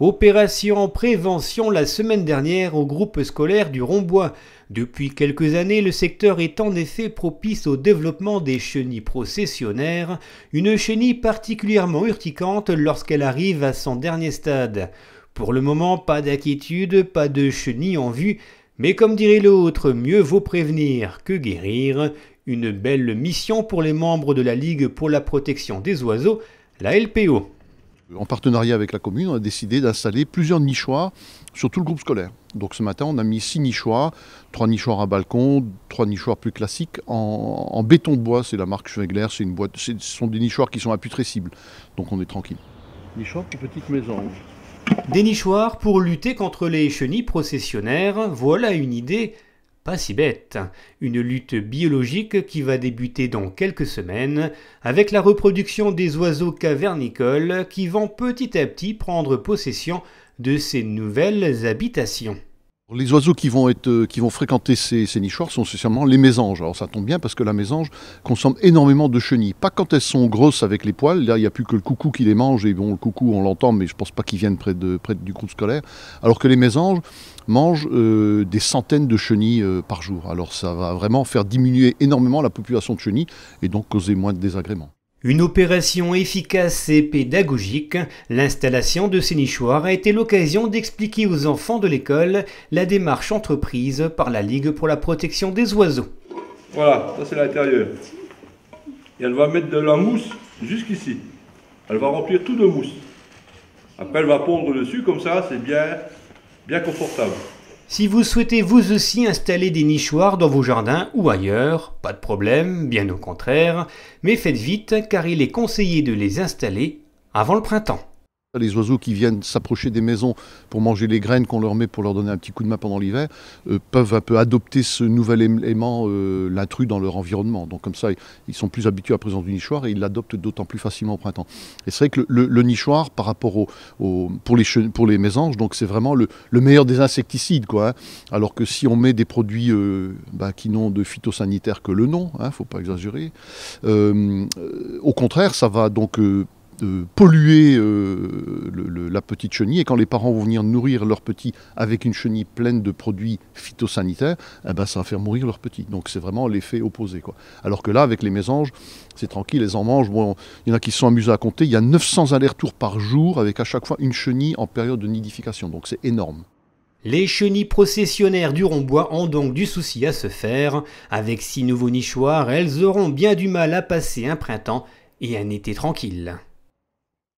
Opération prévention la semaine dernière au groupe scolaire du Rombois. Depuis quelques années, le secteur est en effet propice au développement des chenilles processionnaires, une chenille particulièrement urticante lorsqu'elle arrive à son dernier stade. Pour le moment, pas d'inquiétude, pas de chenille en vue, mais comme dirait l'autre, mieux vaut prévenir que guérir. Une belle mission pour les membres de la Ligue pour la protection des oiseaux, la LPO. En partenariat avec la commune, on a décidé d'installer plusieurs nichoirs sur tout le groupe scolaire. Donc ce matin, on a mis six nichoirs, trois nichoirs à balcon, trois nichoirs plus classiques en, béton de bois. C'est la marque Schweigler, c'est une boîte, ce sont des nichoirs qui sont imputrescibles. Donc on est tranquille. Nichoirs pour Des nichoirs pour lutter contre les chenilles processionnaires, voilà une idée pas si bête. Une lutte biologique qui va débuter dans quelques semaines avec la reproduction des oiseaux cavernicoles qui vont petit à petit prendre possession de ces nouvelles habitations. Les oiseaux qui vont, être, euh, qui vont fréquenter ces, nichoirs sont essentiellement les mésanges. Alors ça tombe bien parce que la mésange consomme énormément de chenilles. Pas quand elles sont grosses avec les poils, là il n'y a plus que le coucou qui les mange, et bon le coucou on l'entend mais je ne pense pas qu'ils viennent près, de, près du groupe scolaire. Alors que les mésanges, mangent euh, des centaines de chenilles euh, par jour. Alors ça va vraiment faire diminuer énormément la population de chenilles et donc causer moins de désagréments. Une opération efficace et pédagogique, l'installation de ces nichoirs a été l'occasion d'expliquer aux enfants de l'école la démarche entreprise par la Ligue pour la protection des oiseaux. Voilà, ça c'est l'intérieur. Et elle va mettre de la mousse jusqu'ici. Elle va remplir tout de mousse. Après, elle va pondre dessus, comme ça, c'est bien confortable. Si vous souhaitez vous aussi installer des nichoirs dans vos jardins ou ailleurs, pas de problème, bien au contraire, mais faites vite car il est conseillé de les installer avant le printemps. Les oiseaux qui viennent s'approcher des maisons pour manger les graines qu'on leur met pour leur donner un petit coup de main pendant l'hiver euh, peuvent un peu adopter ce nouvel élément, euh, l'intrus, dans leur environnement. Donc comme ça, ils sont plus habitués à la présence du nichoir et ils l'adoptent d'autant plus facilement au printemps. Et c'est vrai que le, nichoir, par rapport au, pour, les pour les mésanges, donc c'est vraiment le, meilleur des insecticides. Quoi, hein. Alors que si on met des produits euh, bah, qui n'ont de phytosanitaire que le nom, il hein, ne faut pas exagérer, au contraire, ça va donc de polluer euh, la petite chenille. Et quand les parents vont venir nourrir leur petit avec une chenille pleine de produits phytosanitaires, eh ben, ça va faire mourir leur petit. Donc c'est vraiment l'effet opposé. Quoi. Alors que là, avec les mésanges, c'est tranquille, Les en mangent. il y en a qui se sont amusés à compter. Il y a 900 allers-retours par jour avec à chaque fois une chenille en période de nidification. Donc c'est énorme. Les chenilles processionnaires du rond-bois ont donc du souci à se faire. Avec six nouveaux nichoirs, elles auront bien du mal à passer un printemps et un été tranquille.